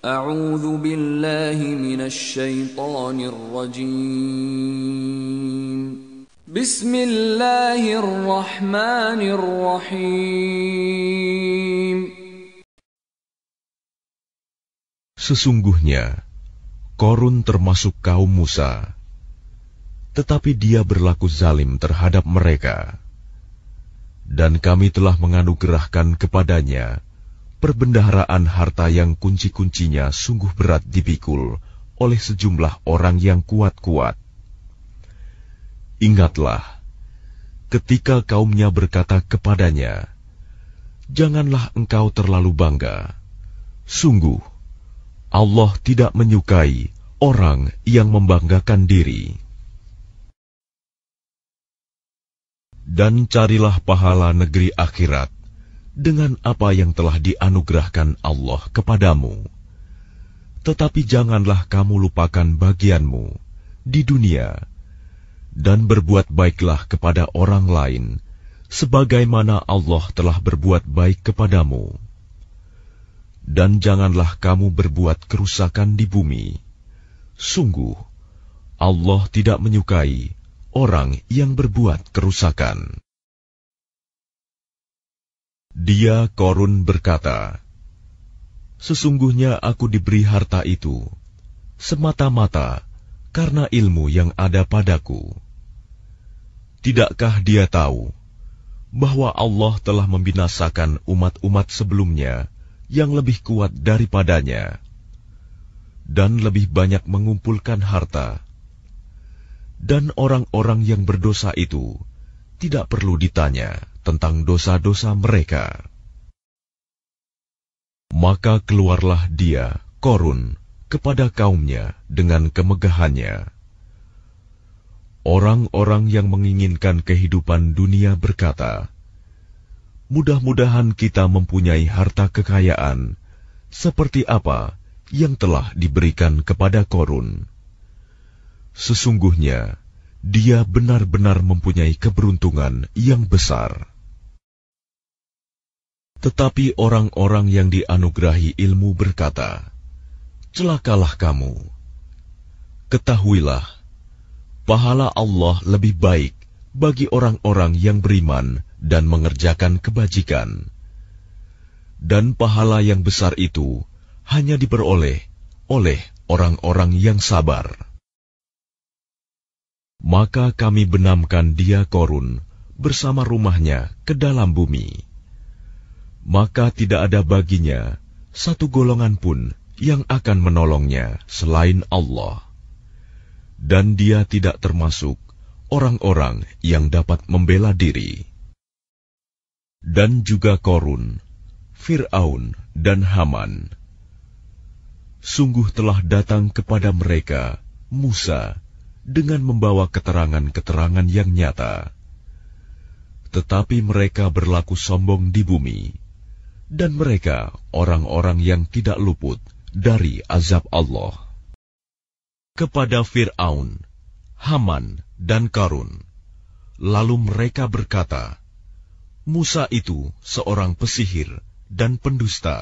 أعوذ بالله من الشيطان الرجيم بسم الله الرحمن الرحيم Sesungguhnya, Korun termasuk kaum Musa, tetapi dia berlaku zalim terhadap mereka. Dan kami telah menganugerahkan kepadanya perbendaharaan harta yang kunci-kuncinya sungguh berat dipikul oleh sejumlah orang yang kuat-kuat. Ingatlah, ketika kaumnya berkata kepadanya, "Janganlah engkau terlalu bangga. Sungguh, Allah tidak menyukai orang yang membanggakan diri." Dan carilah pahala negeri akhirat dengan apa yang telah dianugerahkan Allah kepadamu. Tetapi janganlah kamu lupakan bagianmu di dunia, dan berbuat baiklah kepada orang lain, sebagaimana Allah telah berbuat baik kepadamu. Dan janganlah kamu berbuat kerusakan di bumi. Sungguh, Allah tidak menyukai orang yang berbuat kerusakan. Dia Korun berkata, Sesungguhnya aku diberi harta itu, semata-mata karena ilmu yang ada padaku. Tidakkah dia tahu bahwa Allah telah membinasakan umat-umat sebelumnya yang lebih kuat daripadanya dan lebih banyak mengumpulkan harta? Dan orang-orang yang berdosa itu tidak perlu ditanya tentang dosa-dosa mereka. Maka keluarlah dia, Korun, kepada kaumnya dengan kemegahannya. Orang-orang yang menginginkan kehidupan dunia berkata, Mudah-mudahan kita mempunyai harta kekayaan, seperti apa yang telah diberikan kepada Korun. Sesungguhnya, dia benar-benar mempunyai keberuntungan yang besar. Tetapi orang-orang yang dianugerahi ilmu berkata, "Celakalah kamu! Ketahuilah, pahala Allah lebih baik bagi orang-orang yang beriman dan mengerjakan kebajikan, dan pahala yang besar itu hanya diperoleh oleh orang-orang yang sabar." Maka kami benamkan dia korun bersama rumahnya ke dalam bumi maka tidak ada baginya satu golongan pun yang akan menolongnya selain Allah, dan dia tidak termasuk orang-orang yang dapat membela diri. Dan juga Korun, Fir'aun, dan Haman. Sungguh telah datang kepada mereka Musa dengan membawa keterangan-keterangan yang nyata. Tetapi mereka berlaku sombong di bumi dan mereka orang-orang yang tidak luput dari azab Allah. Kepada Fir'aun, Haman, dan Karun. Lalu mereka berkata, Musa itu seorang pesihir dan pendusta.